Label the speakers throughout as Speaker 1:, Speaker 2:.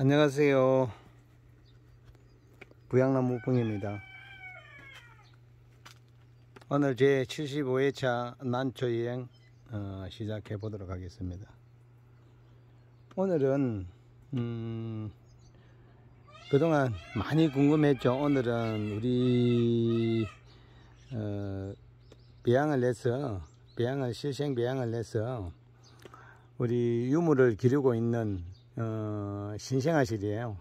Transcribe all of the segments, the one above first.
Speaker 1: 안녕하세요 부양나무 봉입니다 오늘 제 75회차 난초여행 어, 시작해 보도록 하겠습니다 오늘은 음, 그동안 많이 궁금했죠 오늘은 우리 어, 배양을 내서 배양을 실생 배양을 내서 우리 유물을 기르고 있는 어, 신생아실이에요.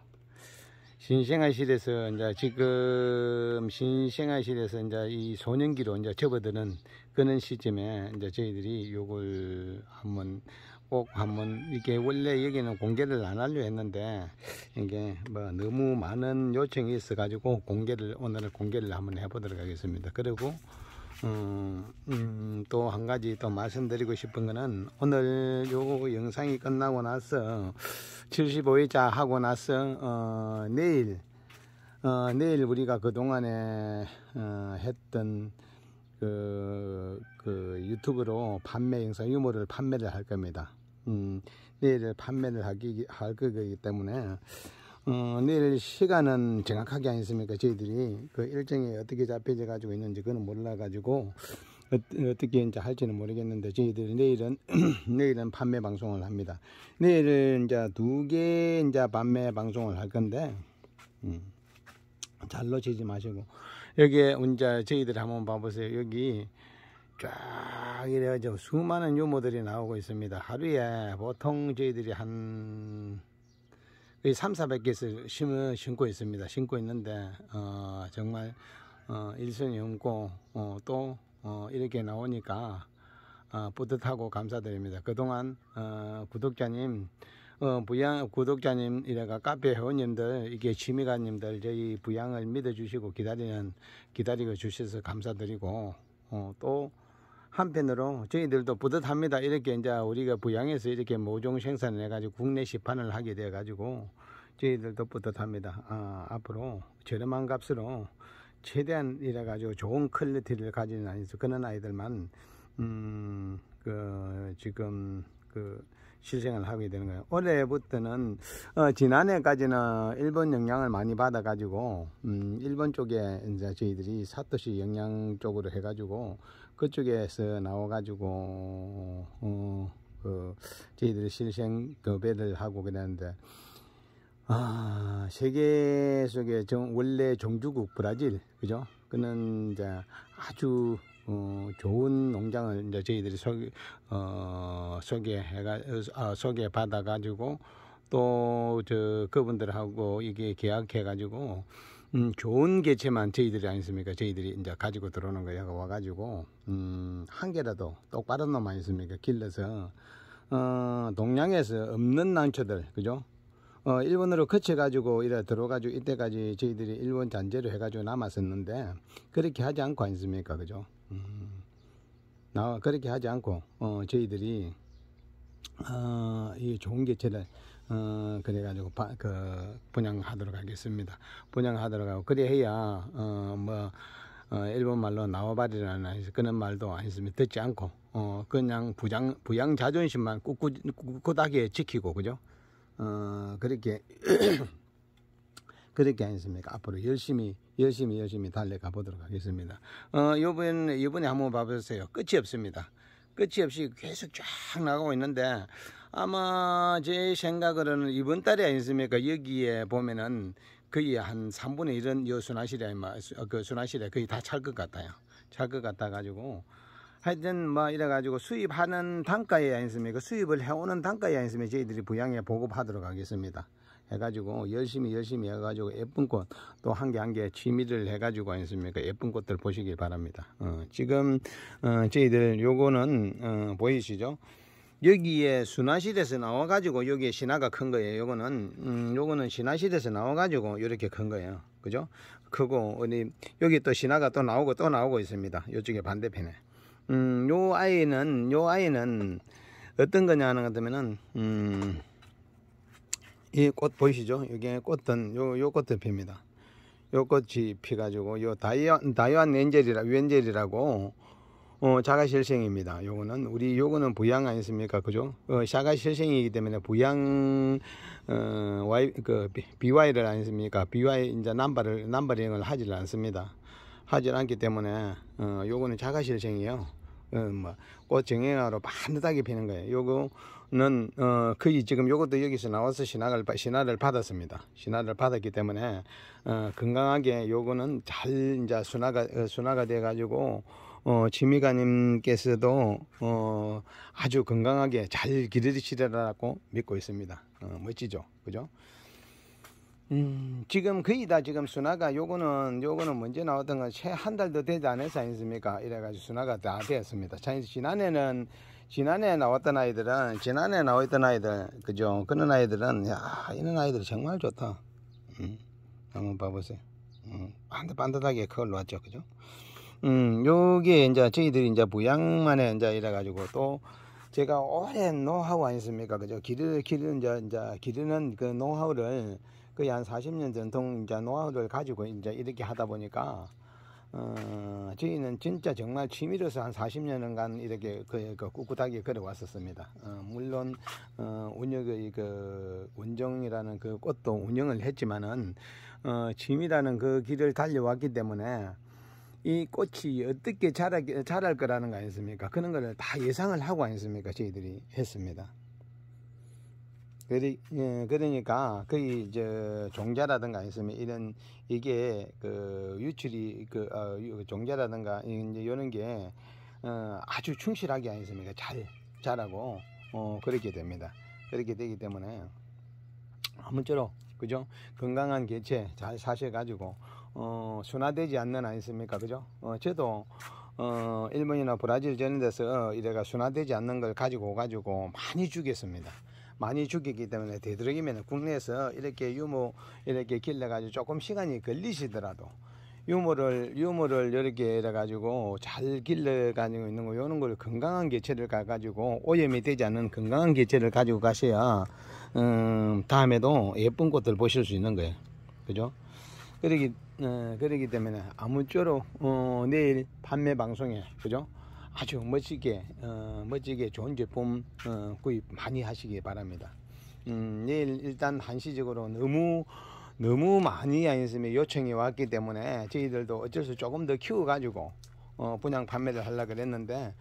Speaker 1: 신생아실에서 이제 지금 신생아실에서 이제 이 소년기로 이제 접어드는 그런 시점에 이제 저희들이 요걸 한번 꼭 한번 이게 원래 여기는 공개를 안 하려 했는데 이게 뭐 너무 많은 요청이 있어 가지고 공개를 오늘 공개를 한번 해보도록 하겠습니다. 그리고 어, 음, 음, 또 한 가지 또 말씀드리고 싶은 거는 오늘 요 영상이 끝나고 나서 7 5회자 하고 나서 어, 내일 어, 내일 우리가 그동안에 어, 했던 그, 그 유튜브로 판매 영상 유머를 판매를 할 겁니다. 음, 내일 판매를 하기, 할 거기 때문에 어, 내일 시간은 정확하게 아니습니까? 저희들이 그 일정이 어떻게 잡혀져 가지고 있는지 그건 몰라 가지고 어, 떻게 이제 할지는 모르겠는데 저희들이 내일은 내일은 판매 방송을 합니다. 내일은 이제 두 개 이제 판매 방송을 할 건데 음, 잘 놓치지 마시고 여기에 이자 저희들 한번 봐보세요. 여기 쫙 이래가지고 수많은 유모들이 나오고 있습니다. 하루에 보통 저희들이 한 3, 4 0 0 개씩 심 심고 있습니다. 심고 있는데, 어, 정말, 어, 일선이 없고, 어, 또, 어, 이렇게 나오니까, 어, 뿌듯하고 감사드립니다. 그동안, 어, 구독자님, 어, 부양, 구독자님, 이래가 카페 회원님들, 이게 취미가님들, 저희 부양을 믿어주시고 기다리는, 기다리고 주셔서 감사드리고, 어, 또, 한편으로 저희들도 뿌듯합니다. 이렇게 이제 우리가 부양해서 이렇게 모종 생산을 해가지고 국내 시판을 하게 돼가지고 저희들도 뿌듯합니다. 아, 앞으로 저렴한 값으로 최대한 이래가지고 좋은 퀄리티를 가지는 아이들, 그런 아이들만, 음, 그, 지금, 그, 실생을 하게 되는 거예요. 올해부터는, 어, 지난해까지는 일본 영향을 많이 받아가지고, 음, 일본 쪽에 이제 저희들이 사토시 영향 쪽으로 해가지고, 그쪽에서 나와가지고 어, 그 저희들 이 실생 그 배를 하고 그랬는데 아 세계 속에 정, 원래 종주국 브라질 그죠? 그는 이제 아주 어, 좋은 농장을 이제 저희들이 소개, 어, 소개해가, 어, 소개받아가지고 또저 그분들하고 이게 계약해가지고 음, 좋은 개체만 저희들이 아니습니까? 저희들이 이제 가지고 들어오는 거야 와가지고 음, 한 개라도 똑바른 놈만있습니까 길러서 어, 동양에서 없는 난초들 그죠? 어, 일본으로 거쳐가지고 이래 들어가지고 이때까지 저희들이 일본 잔재로 해가지고 남았었는데 그렇게 하지 않고 아니습니까? 그죠? 음, 그렇게 하지 않고 어, 저희들이 어, 이 좋은 개체를 어, 그래가지고 그 분양하도록 하겠습니다. 분양하도록 하고 그래야 해 어, 뭐 어, 일본 말로 나와바리라는 그런 말도 안 했으면 듣지 않고 어, 그냥 부장 부양 자존심만 꿋꿋, 꿋꿋하게 지키고 그죠? 어, 그렇게 그렇게 아습니까 앞으로 열심히 열심히 열심히 달려가 보도록 하겠습니다. 어, 이번 이번에 한번 봐보세요. 끝이 없습니다. 끝이 없이 계속 쫙 나가고 있는데 아마 제 생각으로는 이번 달이 아니습니까? 여기에 보면은 거의 한 3분의 1은 요 순화실에, 그 순화실에 거의 다 찰 것 같아요. 찰 것 같아가지고. 하여튼 뭐 이래가지고 수입하는 단가에 아니습니까? 수입을 해오는 단가에 아니습니까? 저희들이 부양에 보급하도록 하겠습니다. 해가지고 열심히 열심히 해가지고 예쁜 꽃 또 한 개 한 개 취미를 해가지고 아니습니까 예쁜 꽃들 보시길 바랍니다 어, 지금 어, 저희들 요거는 어, 보이시죠 여기에 순환시대에서 나와가지고 여기에 신화가 큰 거예요. 요거는 음, 요거는 신화시대에서 나와가지고 이렇게 큰 거예요. 그죠? 그거 어디 여기 또 신화가 또 나오고 또 나오고 있습니다. 요쪽에 반대편에. 음, 요 아이는 요 아이는 어떤 거냐 는것 되면은 음, 이 꽃 보이시죠? 여기 꽃은 요 요 꽃은 핍니다. 요 꽃이 피가지고 요 다이아 다이아 엔젤이라 웬젤이라고 어, 자가실생입니다. 요거는 우리 요거는 부양 아니습니까? 그죠? 어, 자가실생이기 때문에 부양 어, 와이 그비와이를 아니습니까? 비와 이제 남발을 남발링을 하질 않습니다. 하질 않기 때문에 어, 요거는 자가실생이요. 에 어, 뭐꽃 정형화로 반듯하게 피는 거예요. 요거는 어, 거의 지금 요것도 여기서 나와서 신학를 신화를 받았습니다. 신화를 받았기 때문에 어, 건강하게 요거는 잘 이제 순화가 어, 순화가 돼 가지고 어, 지미가님께서도 어, 아주 건강하게 잘 기르시리라고 믿고 있습니다. 어, 멋지죠, 그죠? 음, 지금 거의 다 지금 순화가 요거는 요거는 먼저 나왔던 건채한 달도 되지 않았지 않습니까? 이래가지고 순화가 다 되었습니다. 지난해는 지난해 나왔던 아이들은 지난해 나왔던 아이들 그죠? 그런 아이들은 야 이런 아이들 정말 좋다. 음, 한번 봐보세요. 음, 반듯반듯하게 그걸 놓았죠, 그죠? 음, 요게 이제 저희들이 이제 부양만에 이제 이래가지고 또 제가 오랜 노하우 아니습니까? 그죠? 기르, 기르는, 이제, 이제 기르는 그 노하우를 거의 한 40년 전통 이제 노하우를 가지고 이제 이렇게 하다 보니까 어, 저희는 진짜 정말 취미로서 한 40년간 이렇게 그, 그 꿋꿋하게 걸어왔었습니다. 어, 물론 어, 운영의 그 운정이라는 그 꽃도 운영을 했지만은 어, 취미라는 그 길을 달려왔기 때문에 이 꽃이 어떻게 자라, 자랄 거라는 거 아니겠습니까? 그런 거를 다 예상을 하고 아니겠습니까? 저희들이 했습니다. 그리, 예, 그러니까 그, 의 이제 종자라든가 있으면 이런 이게 그 유출이 그 어, 종자라든가 이제 이런 게 어, 아주 충실하게 아니습니까? 잘 자라고 어, 그렇게 됩니다. 그렇게 되기 때문에 아무쪼록 그죠 건강한 개체 잘 사셔가지고 어, 순화되지 않는 아니습니까? 그죠? 어, 저도, 어, 일본이나 브라질 저대 데서 어, 이래가 순화되지 않는 걸 가지고 가지고 많이 죽였습니다. 많이 죽이기 때문에 되도록이면 국내에서 이렇게 유모 이렇게 길러가지고 조금 시간이 걸리시더라도 유모를 유모를 이렇게 해가지고 잘 길러가지고 있는 거요런걸 건강한 개체를 가가지고 오염이 되지 않는 건강한 개체를 가지고 가셔야 음, 다음에도 예쁜 꽃들 보실 수 있는 거예요. 그죠? 그러기 네, 그러기 때문에 아무쪼록 어, 내일 판매 방송에 그죠? 아주 멋지게 어, 멋지게 좋은 제품 어, 구입 많이 하시기 바랍니다. 음, 내일 일단 한시적으로 너무 너무 많이 아니으면 요청이 왔기 때문에 저희들도 어쩔 수 조금 더 키워 가지고 어, 분양 판매를 하려 그랬는데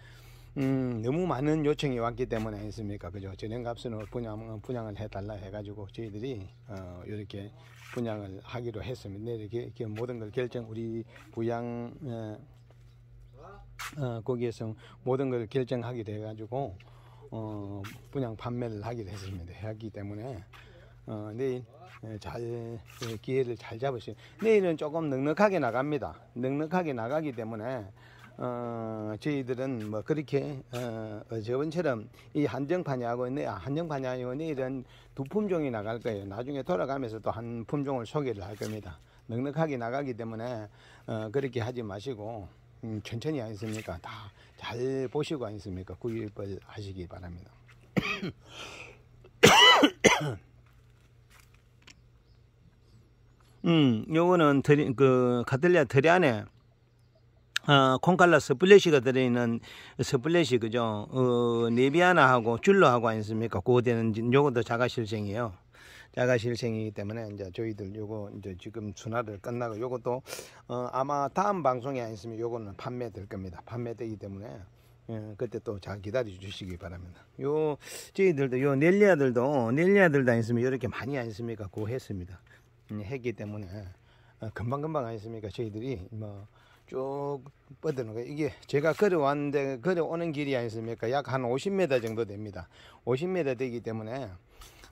Speaker 1: 음, 너무 많은 요청이 왔기 때문에 했습니까? 그죠? 전행값으로 분양, 분양을 해달라 해가지고 저희들이, 어, 이렇게 분양을 하기로 했습니다. 이렇게, 이렇게 모든 걸 결정, 우리 부양, 어, 어, 거기에서 모든 걸 결정하기로 해가지고, 어, 분양 판매를 하기로 했습니다. 했기 때문에, 어, 내일 어, 잘 어, 기회를 잘 잡으시오. 내일은 조금 넉넉하게 나갑니다. 넉넉하게 나가기 때문에 어, 저희들은 뭐 그렇게 어, 그 저번처럼 이 한정판야원에 이하 아, 한정판야원에 이 이런 두 품종이 나갈 거예요. 나중에 돌아가면서 또 한 품종을 소개를 할 겁니다. 넉넉하게 나가기 때문에 어, 그렇게 하지 마시고 음, 천천히 하겠습니까다 잘 보시고 아니습니까? 구입을 하시기 바랍니다. 음, 요거는 드리, 그, 카텔리아 드리안에 어, 콩칼라 스플래시가 들어있는 스플래시 그죠 어, 네비아나하고 줄로하고 아니습니까 그거는 되 요것도 자가실생이에요 자가실생이기 때문에 이제 저희들 요거 이제 지금 순화를 끝나고 요것도 어, 아마 다음 방송에 아니으면 요거는 판매될 겁니다 판매되기 때문에 예, 그때 또 잘 기다려 주시기 바랍니다. 요, 저희들도, 요, 넬리아들도, 넬리아들도 안 있으면 이렇게 많이 안 있습니까? 그거 했습니다. 음, 했기 때문에, 어, 금방금방 안 있습니까? 저희들이, 뭐, 쭉뻗어놓은 거예요. 이게 제가 걸어왔는데 걸어오는 길이 아니습니까? 약 한 50m 정도 됩니다. 50m 되기 때문에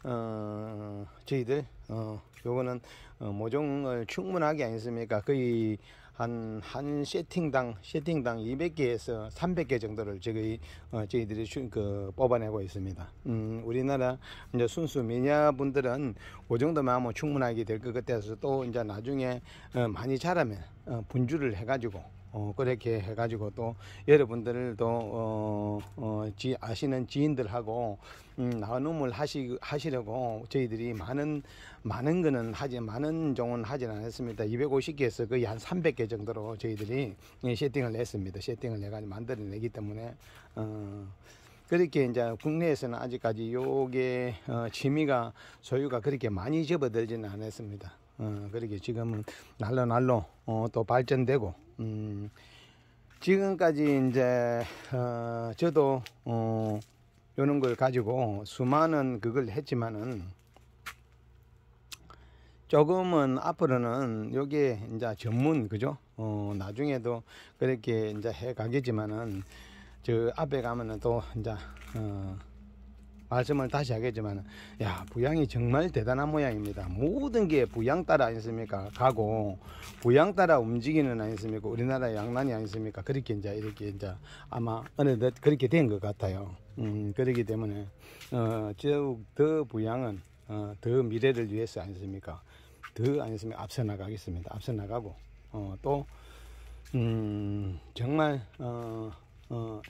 Speaker 1: 어, 저희들 어, 요거는 어, 모종을 충분하게 아니습니까? 거의 한, 한 세팅당, 세팅당 200개에서 300개 정도를 저희, 어, 저희들이 슈, 그, 뽑아내고 있습니다. 음, 우리나라 이제 순수 미녀 분들은 그 정도만 하면 충분하게 될 것 같아서 또 이제 나중에 어, 많이 자라면 어, 분주를 해가지고 어, 그렇게 해가지고 또 여러분들도 어, 어, 지, 아시는 지인들하고 음, 나눔을 하시, 하시려고 저희들이 많은 많은 거는 하지 많은 종은 하진 않았습니다. 250개에서 거의 한 300개 정도로 저희들이 예, 세팅을 했습니다. 세팅을 해가지고 만들어내기 때문에 어, 그렇게 이제 국내에서는 아직까지 요게 어, 취미가 소유가 그렇게 많이 접어들지는 않았습니다. 어, 그렇게 지금은 날로 날로 어, 또 발전되고 음, 지금까지 이제 어, 저도 어, 이런 걸 가지고 수많은 그걸 했지만은 조금은 앞으로는 여기 이제 전문 그죠? 어, 나중에도 그렇게 이제 해 가겠지만은 저 앞에 가면은 또 이제 어, 말씀을 다시 하겠지만 야 부양이 정말 대단한 모양입니다 모든 게 부양 따라 아니습니까 가고 부양 따라 움직이는 아니습니까 우리나라 양난이 아니습니까 그렇게 이제 이렇게 이제 아마 어느덧 그렇게 된 것 같아요 음 그렇기 때문에 어저더 부양은 어, 더 미래를 위해서 아니습니까 더 아니습니까 앞서 나가겠습니다 앞서 나가고 어, 또 음, 정말 어, 어,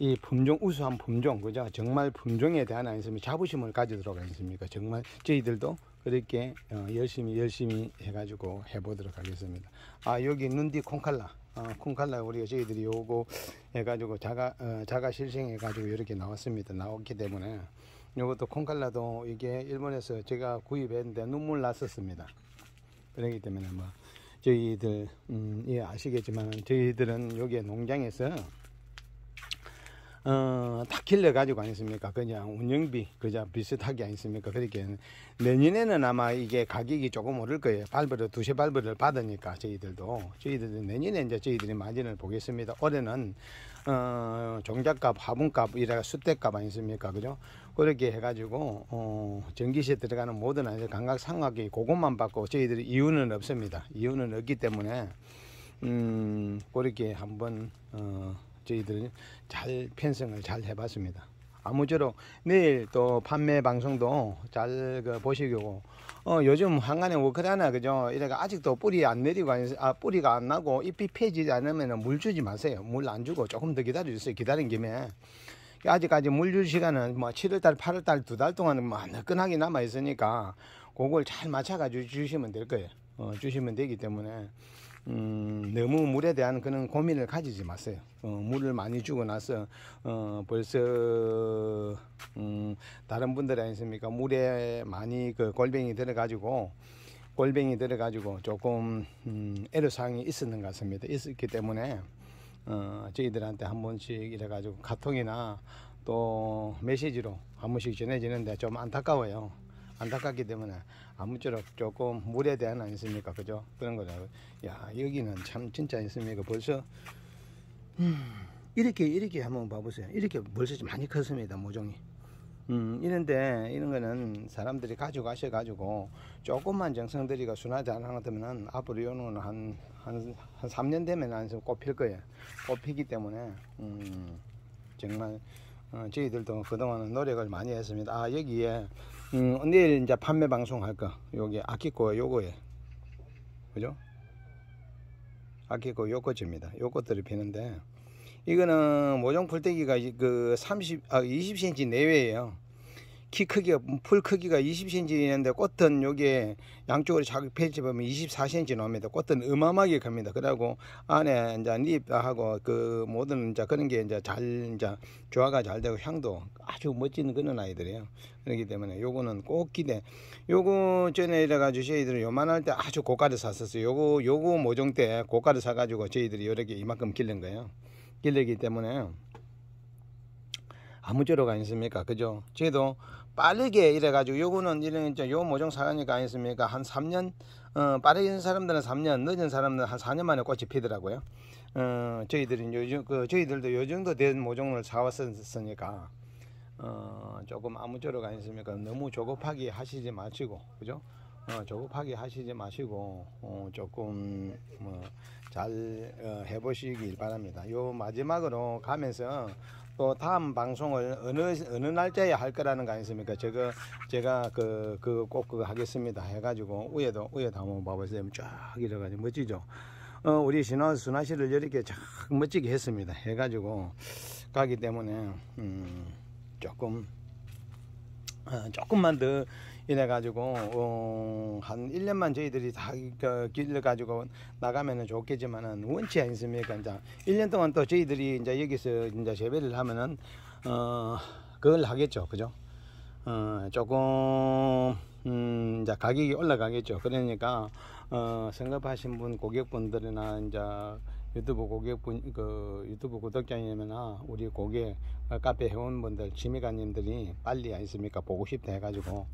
Speaker 1: 이 품종 우수한 품종 그죠 정말 품종에 대한 안심이 자부심을 가지도록 하겠습니까 정말 저희들도 그렇게 어, 열심히 열심히 해가지고 해보도록 하겠습니다 아 여기 눈디 콩칼라 어, 콩칼라 우리가 저희들이 요거 해가지고 자가 어, 자가 실생해 가지고 이렇게 나왔습니다 나왔기 때문에 요것도 콩칼라도 이게 일본에서 제가 구입했는데 눈물 났었습니다 그러기 때문에 뭐 저희들 음, 예 아시겠지만 저희들은 여기에 농장에서 어, 다 길러가지고 아니습니까? 그냥 운영비, 그저 비슷하게 아니습니까? 그렇게 내년에는 아마 이게 가격이 조금 오를 거예요. 발버을 두세 발버을 받으니까 저희들도. 저희들도 내년에 이제 저희들이 마진을 보겠습니다. 올해는, 어, 종잣값, 화분값, 이래가 수대값 아니습니까? 그죠? 그렇게 해가지고, 어, 전기세 들어가는 모든 아니 감각 상각이 그것만 받고 저희들이 이유는 없습니다. 이유는 없기 때문에, 음, 그렇게 한번, 어, 저희들은 잘 편성을 잘 해봤습니다. 아무쪼록 내일 또 판매 방송도 잘 그 보시고 어 요즘 한간에 워크다나 그죠 이래가 아직도 뿌리 안 내리고 아 뿌리가 안 나고 잎이 펴지지 않으면 물 주지 마세요 물 안 주고 조금 더 기다려 주세요 기다린 김에 아직까지 물 줄 시간은 뭐 7월달 8월달 두 달 동안은 뭐 끈하게 남아 있으니까 그걸 잘 맞춰 가지고 주시면 될 거예요 어 주시면 되기 때문에 음, 너무 물에 대한 그런 고민을 가지지 마세요. 어, 물을 많이 주고 나서 어, 벌써 음, 다른 분들 아니십니까? 물에 많이 그 골뱅이 들어가지고 골뱅이 들어가지고 조금 음, 애로사항이 있었는 것 같습니다. 있었기 때문에 어, 저희들한테 한 번씩 이래가지고 카톡이나 또 메시지로 한 번씩 전해지는데 좀 안타까워요. 안타깝기 때문에 아무쪼록 조금 물에 대한 않습니까? 그죠? 그런 거죠. 야, 여기는 참 진짜 있습니까? 벌써, 음, 이렇게, 이렇게 한번 봐보세요. 이렇게 벌써 많이 컸습니다, 모종이. 음, 이런데, 이런 거는 사람들이 가져가셔가지고, 조금만 정성들이가 순하지 않으면, 앞으로 요는 한, 한, 한 3년 되면 안에서 꽃필 거예요. 꼽히기 때문에, 음, 정말, 어, 저희들도 그동안은 노력을 많이 했습니다. 아, 여기에, 음, 내일 이제 판매 방송 할 거. 여기 아키코 요거에. 그죠? 아키코 요거입니다. 요것들이 피는데 이거는 모종 풀떼기가 그 30, 아, 20cm 내외에요 키 크기가 풀 크기가 20cm 있는데 꽃은 요게 양쪽으로 자극 펼치 보면 24cm 나옵니다. 꽃은 어마어마하게 큽니다 그러고 안에 이제 잎하고 그 모든 이제 그런 게 이제 잘 이제 조화가 잘 되고 향도 아주 멋진 그런 아이들이에요. 그렇기 때문에 요거는 꼭 기대. 요거 전에 이래 가지고 저희들이 요만할 때 아주 고가를 샀었어요. 요거 요거 모종 때 고가를 사 가지고 저희들이 여러 개 이만큼 길른 거예요. 길르기 때문에 아무쪼록 아있습니까 그죠? 저희도 빠르게 이래가지고 요거는 이런 이제 요 모종 사과니까 아니습니까? 한 3년 어, 빠른 사람들은 3년, 늦은 사람들은 한 4년 만에 꽃이 피더라고요. 어, 저희들은 요즘 그 저희들도 요 정도 된 모종을 사왔었으니까 어, 조금 아무쪼록 아니습니까? 겠 너무 조급하게 하시지 마시고 그죠? 어, 조급하게 하시지 마시고 어, 조금 뭐잘 어, 해보시길 바랍니다. 요 마지막으로 가면서 또 다음 방송을 어느 어느 날짜에 할 거라는 거 아니십니까? 제가 제가 그, 그그꼭 그거 하겠습니다. 해가지고 위에도 위에도 한번 봐보세요. 쫙 이래가지고 멋지죠. 어, 우리 신화 순화 실을 이렇게 쫙 멋지게 했습니다. 해가지고 가기 때문에 음, 조금 어, 조금만 더 이래 가지고 어, 한 1년만 저희들이 다 그, 길을 가지고 나가면은 좋겠지만은 원치 않습니까? 이제 1년 동안 또 저희들이 이제 여기서 이제 재배를 하면은 어, 그걸 하겠죠. 그죠? 어, 조금 음, 이제 가격이 올라가겠죠. 그러니까 어, 성급하신 분 고객분들이나 이제 유튜브 고객분 그 유튜브 구독자님이나 우리 고객 어, 카페 회원분들 취미가님들이 빨리 아습니까 보고 싶다 해가지고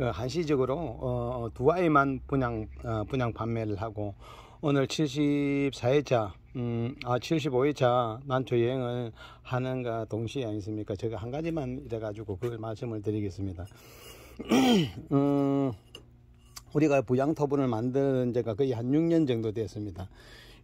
Speaker 1: 어, 한시적으로 어, 어 두 아이만 분양 어, 분양 판매를 하고 오늘 74회차 음, 아 75회차 난초 여행을 하는가 동시에 아습니까 제가 한 가지만 이래가지고 그걸 말씀을 드리겠습니다 음, 우리가 부양 터분을 만든 제가 거의 한 6년 정도 됐습니다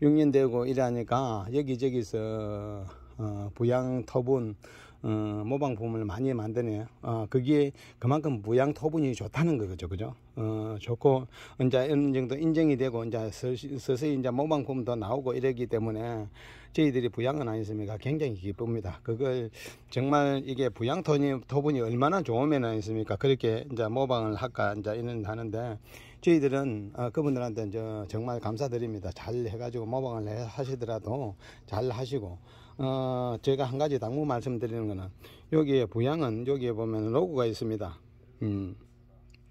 Speaker 1: 육년되고 이러니까 여기저기서 어, 부양 터분 어, 모방 품을 많이 만드네요. 어, 그게 그만큼 부양 토분이 좋다는 거죠. 그죠? 어, 좋고, 이제 어느 정도 인정이 되고, 이제 서서히 이제 모방 품도 나오고 이러기 때문에 저희들이 부양은 아니습니까? 굉장히 기쁩니다. 그걸 정말 이게 부양 토분이 얼마나 좋으면 아니습니까? 그렇게 이제 모방을 할까, 이제 이런 하는데, 저희들은 어, 그분들한테 저 정말 감사드립니다. 잘 해가지고 모방을 하시더라도 잘 하시고 어, 제가 한 가지 당부 말씀드리는 거는 여기에 부양은 여기에 보면 로고가 있습니다. 음.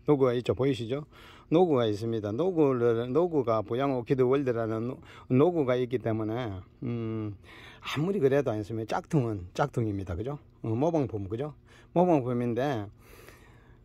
Speaker 1: 노구가 있죠. 보이시죠? 노구가 있습니다. 노구를, 노구가 부양 오키드 월드라는 노구가 있기 때문에, 음, 아무리 그래도 안 쓰면 짝퉁은 짝퉁입니다. 그죠? 어, 모방품, 그죠? 모방품인데,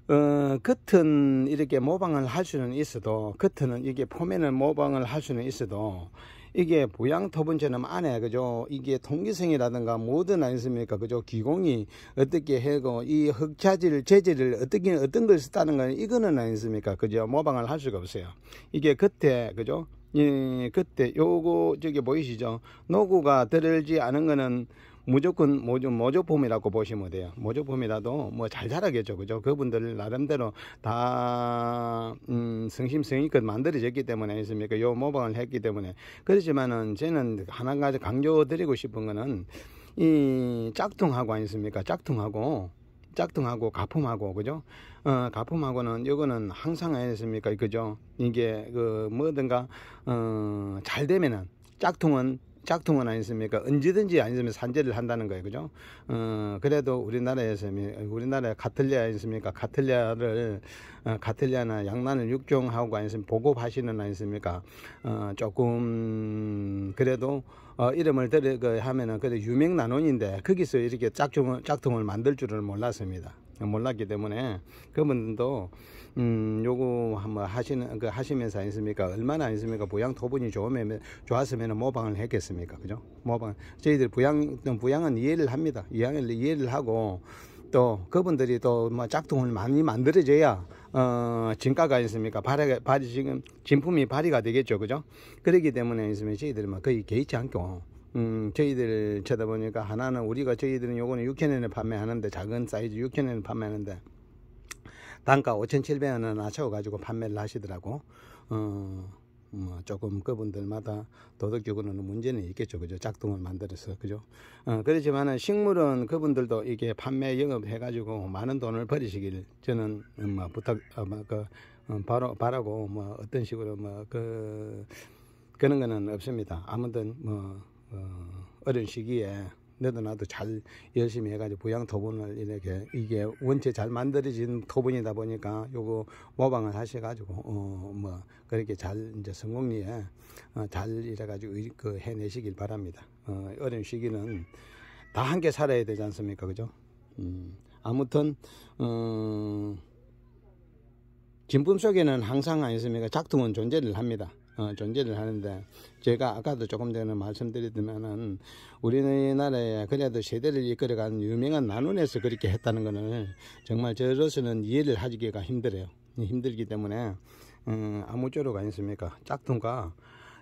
Speaker 1: 어, 겉은 이렇게 모방을 할 수는 있어도 겉은 이게 포면을 모방을 할 수는 있어도 이게 보양 터분처럼 안에 그죠 이게 통기성이라든가 뭐든 아니습니까 그죠 기공이 어떻게 해고 이 흑자질 재질을 어떻게 어떤 걸 썼다는 건 이거는 아니습니까 그죠 모방을 할 수가 없어요 이게 겉에 그죠 예, 그때 요거 저기 보이시죠 노구가 들지 않은 거는 무조건 모조, 모조폼이라고 보시면 돼요. 모조폼이라도뭐 잘 자라겠죠. 그죠? 그분들 나름대로 다, 음, 성심성의껏 만들어졌기 때문에 아니습니까요 모방을 했기 때문에. 그렇지만은 저는 하나 가지 강조드리고 싶은 거는 이 짝퉁하고 아니습니까? 짝퉁하고 짝퉁하고 가품하고 그죠? 어, 가품하고는 이거는 항상 아니겠습니까? 그죠? 이게 그 뭐든가 어, 잘 되면은 짝퉁은 짝퉁은 아니습니까? 언제든지 아니면 산재를 한다는 거예요. 그죠? 어, 그래도 우리나라에서, 우리나라 에 가틀리아 아니습니까? 가틀리아를, 어, 가틀리아나 양난을 육종하고 아니습니까? 보급하시는 아니습니까? 어, 조금, 그래도, 어, 이름을 들여 그, 하면은, 그래 도 유명 난원인데, 거기서 이렇게 짝퉁, 짝퉁을 만들 줄을 몰랐습니다. 몰랐기 때문에 그분도 음 요거 한번 하시는 그 하시면서 아니습니까 얼마나 아니습니까 부양 토분이 좋으면 좋았으면 모방을 했겠습니까 그죠 모방 저희들 부양 부양은 이해를 합니다 이해를 이해를 하고 또 그분들이 또뭐 짝퉁을 많이 만들어져야어 진가가 있습니까 발에 발이 지금 진품이 발휘가 되겠죠 그죠 그렇기 때문에 있으면 저희들이 막 거의 개의치 않고 음, 저희들 쳐다보니까 하나는 우리가 저희들은 요거는 6천원에 판매하는데 작은 사이즈 6천원에 판매하는데 단가 5 7 0 0원에 낮춰가지고 판매를 하시더라고. 어, 뭐 조금 그분들마다 도덕적으로는 문제는 있겠죠. 그죠? 작동을 만들어서. 그죠? 어, 그렇지만은 식물은 그분들도 이게 판매 영업해가지고 많은 돈을 버리시길 저는 음, 뭐 부탁, 어, 뭐 그, 음, 바로, 바라고 뭐 어떤 식으로 뭐 그, 그런 거는 없습니다. 아무튼 뭐 어, 어린 시기에 너도 나도 잘 열심히 해가지고 부양 토분을 이렇게 이게 원체 잘 만들어진 토분이다 보니까 요거 모방을 하셔가지고 어뭐 그렇게 잘 이제 성공리에 어, 잘 이래가지고 그 해내시길 바랍니다. 어, 어린 시기는 다 함께 살아야 되지 않습니까, 그죠? 음 아무튼 음 진품 속에는 항상 아니습니까 작품은 존재를 합니다. 어, 존재를 하는데 제가 아까도 조금 전에 말씀드렸지만은 우리나라에 그래도 세대를 이끌어간 유명한 나눔에서 그렇게 했다는 것을 정말 저로서는 이해를 하기가 힘들어요. 힘들기 때문에 음, 어, 아무쪼록 아니습니까? 짝퉁과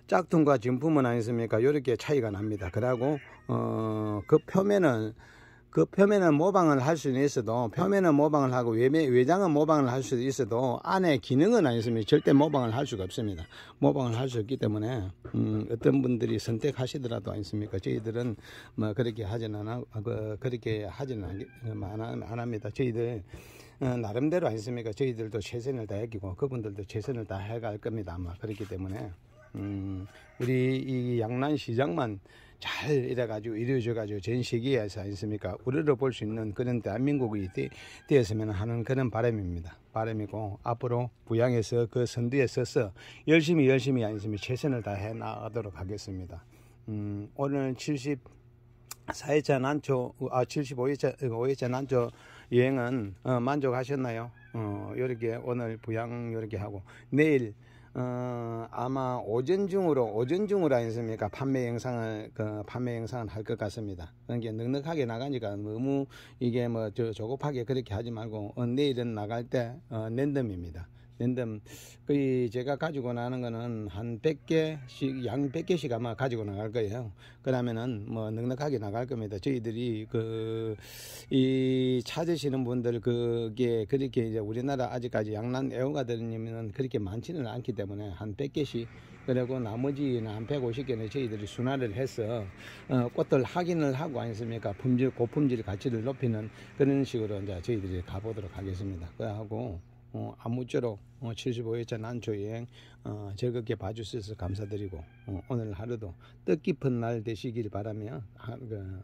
Speaker 1: 짝퉁과 진품은 아니습니까? 이렇게 차이가 납니다. 그러고 어, 그 표면은 그 표면은 모방을 할 수는 있어도 표면은 모방을 하고 외, 장은 모방을 할 수도 있어도 안에 기능은 아니습니다 절대 모방을 할 수가 없습니다 모방을 할수 없기 때문에 음, 어떤 분들이 선택하시더라도 아니습니까 저희들은 뭐 그렇게 하지는 않아 그, 그렇게 하지는 뭐 안, 안 합니다 저희들 어, 나름대로 아니습니까 저희들도 최선을 다해기고 그분들도 최선을 다해갈 겁니다 아마 그렇기 때문에 음, 우리 이 양난 시장만 잘 이래가지고 이루어져가지고 전 세계에서 아니습니까 우리를 볼 수 있는 그런 대한민국이 되, 되었으면 하는 그런 바람입니다. 바람이고 앞으로 부양해서그 선두에 서서 열심히 열심히 아니습 최선을 다해 나가도록 하겠습니다. 음, 오늘 70 4회차 난초, 아, 75회차, 5회차 난초 여행은, 어, 만족하셨나요? 어, 요렇게 오늘 부양 요렇게 하고, 내일, 어, 아마 오전 중으로 오전 중으로 아니습니까 판매 영상을 그 판매 영상을 할 것 같습니다. 그러니까 넉넉하게 나가니까 너무 이게 뭐저 조급하게 그렇게 하지 말고 어, 내일은 나갈 때 어, 랜덤입니다. 랜덤 거의 그 제가 가지고 나는 거는 한 100개씩 양 100개씩 아마 가지고 나갈 거예요. 그다음에는 뭐 넉넉하게 나갈 겁니다. 저희들이 그 이 찾으시는 분들 그게 그렇게 이제 우리나라 아직까지 양난 애호가들이면 그렇게 많지는 않기 때문에 한 100개씩 그리고 나머지는 한 150개는 저희들이 순화를 해서 어, 꽃들 확인을 하고 아니습니까? 품질 고품질 가치를 높이는 그런 식으로 이제 저희들이 가보도록 하겠습니다. 그하고 어, 아무쪼록 어, 75회차 난초여행 어, 즐겁게 봐주셔서 감사드리고 어, 오늘 하루도 뜻깊은 날 되시길 바라며 하, 아, 그,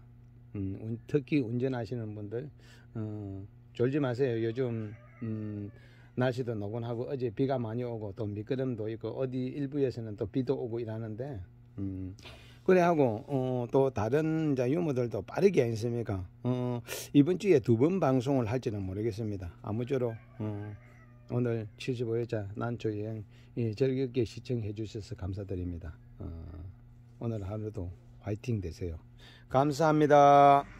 Speaker 1: 음, 특히 운전하시는 분들 어, 졸지 마세요. 요즘 음, 날씨도 노곤하고 어제 비가 많이 오고 또 미끄럼도 있고 어디 일부에서는 또 비도 오고 이러는데 음, 그래하고 어, 또 다른 자 유머들도 빠르게 했습니까? 어, 이번 주에 두 번 방송을 할지는 모르겠습니다. 아무쪼록 어, 오늘 75회차 난초 여행 예, 즐겁게 시청해 주셔서 감사드립니다. 어, 오늘 하루도 화이팅 되세요. 감사합니다.